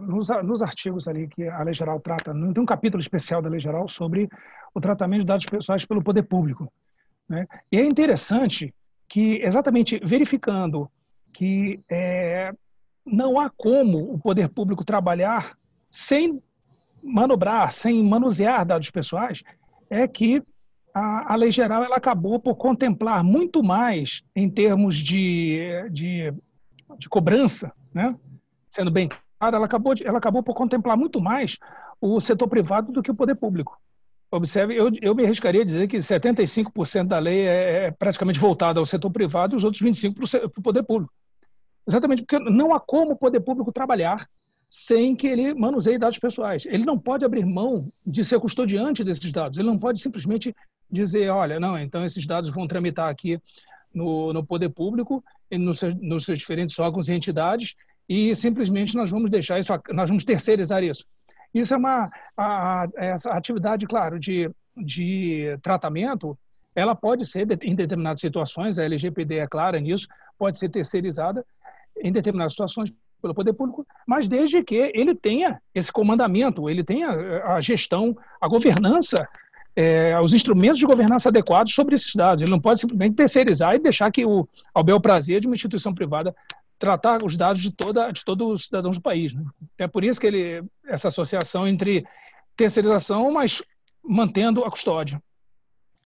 nos, nos, artigos ali que a Lei Geral trata, não tem um capítulo especial da Lei Geral sobre o tratamento de dados pessoais pelo poder público. Né? E é interessante que, exatamente verificando que é, não há como o poder público trabalhar sem manobrar, sem manusear dados pessoais, é que a, a lei geral ela acabou por contemplar muito mais em termos de, de, de cobrança, né? sendo bem ela acabou, de, ela acabou por contemplar muito mais o setor privado do que o poder público. Observe, eu, eu me arriscaria a dizer que 75% da lei é, é praticamente voltada ao setor privado e os outros 25% para o poder público. Exatamente porque não há como o poder público trabalhar sem que ele manuseie dados pessoais. Ele não pode abrir mão de ser custodiante desses dados. Ele não pode simplesmente dizer, olha, não, então esses dados vão tramitar aqui no, no poder público, nos seus, nos seus diferentes órgãos e entidades, e simplesmente nós vamos deixar isso, nós vamos terceirizar isso. Isso é uma a, essa atividade, claro, de, de tratamento, ela pode ser em determinadas situações, a LGPD é clara nisso, pode ser terceirizada em determinadas situações pelo poder público, mas desde que ele tenha esse comandamento, ele tenha eh, a gestão, a governança, é, os instrumentos de governança adequados sobre esses dados. Ele não pode simplesmente terceirizar e deixar que o, ao bel prazer de uma instituição privada tratar os dados de toda de todos os cidadãos do país. Né? É por isso que ele essa associação entre terceirização, mas mantendo a custódia.